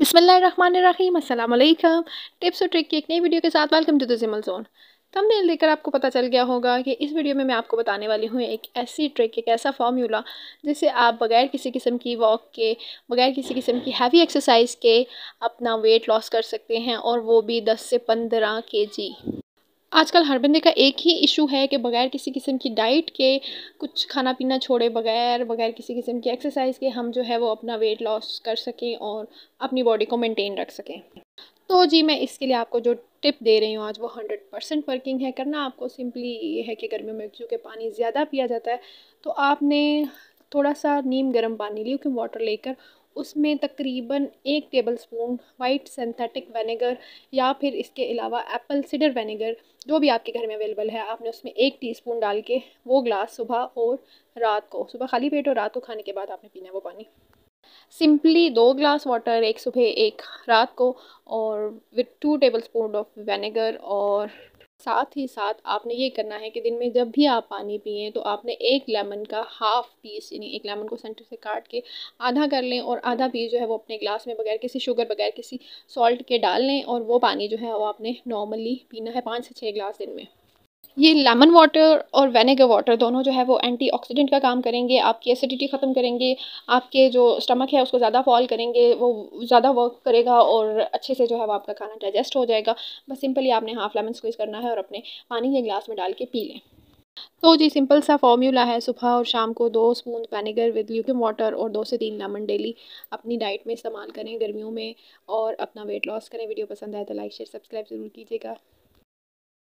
बसमीम अल्लाम टिप्स और ट्रिक की एक नई वीडियो के साथ वेलकम टू दिमल जोन तमनेल देखकर आपको पता चल गया होगा कि इस वीडियो में मैं आपको बताने वाली हूँ एक ऐसी ट्रिक एक ऐसा फार्मूला जिससे आप बगैर किसी किस्म की वॉक के बगैर किसी किस्म की हैवी एक्सरसाइज के अपना वेट लॉस कर सकते हैं और वो भी दस से के जी आजकल हर बंदे का एक ही इशू है कि बग़ैर किसी किस्म की डाइट के कुछ खाना पीना छोड़े बग़ैर बग़ैर किसी किस्म की एक्सरसाइज के हम जो है वो अपना वेट लॉस कर सकें और अपनी बॉडी को मेंटेन रख सकें तो जी मैं इसके लिए आपको जो टिप दे रही हूँ आज वो हंड्रेड परसेंट वर्किंग है करना आपको सिंपली ये है कि गर्मियों में क्योंकि पानी ज़्यादा पिया जाता है तो आपने थोड़ा सा नीम गर्म पानी ल्यूकिन वाटर लेकर उसमें तकरीबन एक tablespoon white synthetic vinegar या फिर इसके अलावा एप्पल सिडर वेनेगर जो भी आपके घर में अवेलेबल है आपने उसमें एक टीस्पून डाल के वो ग्लास सुबह और रात को सुबह खाली पेट और रात को खाने के बाद आपने पीना है वो पानी सिंपली दो ग्लास वाटर एक सुबह एक रात को और with two tablespoon of vinegar और साथ ही साथ आपने ये करना है कि दिन में जब भी आप पानी पिए तो आपने एक लेमन का हाफ़ पीस यानी एक लेमन को सेंटर से काट के आधा कर लें और आधा पीस जो है वो अपने ग्लास में बगैर किसी शुगर बगैर किसी सॉल्ट के डाल लें और वो पानी जो है वो आपने नॉर्मली पीना है पाँच से छः गिलास दिन में ये लेमन वाटर और वेनेगर वाटर दोनों जो है वो एंटीऑक्सीडेंट का काम करेंगे आपकी एसिडिटी ख़त्म करेंगे आपके जो स्टमक है उसको ज़्यादा फॉल करेंगे वो ज़्यादा वर्क करेगा और अच्छे से जो है वो आपका खाना डाइजेस्ट हो जाएगा बस सिंपली आपने हाफ लेमन स्क्वीज़ करना है और अपने पानी के गिलास में डाल के पी लें तो जी सिंपल सा फॉर्मूला है सुबह और शाम को दो spoon vinegar with lukewarm water और दो से तीन लेमन डेली अपनी डाइट में इस्तेमाल करें गर्मियों में और अपना वेट लॉस करें वीडियो पसंद आए तो लाइक शेयर सब्सक्राइब ज़रूर कीजिएगा